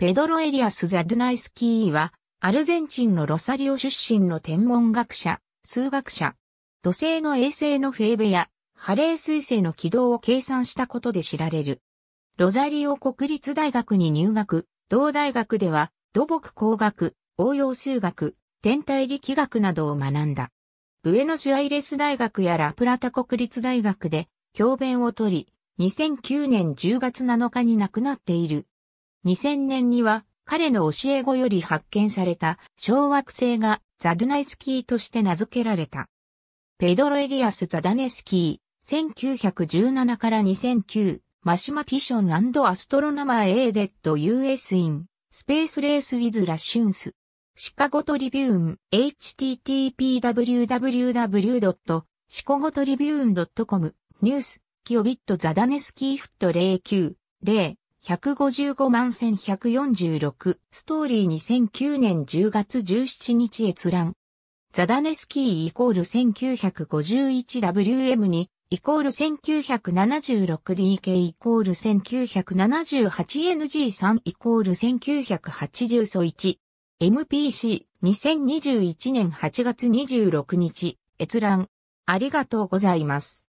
ペドロ・エリアス・ザドゥナイスキーは、アルゼンチンのロサリオ出身の天文学者、数学者、土星の衛星のフェーベや、ハレー彗星の軌道を計算したことで知られる。ロザリオ国立大学に入学、同大学では、土木工学、応用数学、天体力学などを学んだ。ブエノスアイレス大学やラプラタ国立大学で教鞭を取り、2009年10月7日に亡くなっている。2000年には彼の教え子より発見された小惑星がザドゥナイスキーとして名付けられた。ペドロ・エリアス・ザダネスキー、1917から2009、マシマティションアストロナマー・エーデッド・ユーエス・イン、スペースレース・ウィズ・ラッシュンス。シカゴトリビューン、http://www. シコゴトリビューン .com、ニュース、キオビット・ザダネスキーフット09、0、155万1146ストーリー2009年10月17日閲覧。ザダネスキーイコール 1951WM 2イコール 1976DK イコール 1978NG3 イコール1980素1 MPC 2021年8月26日閲覧ありがとうございます。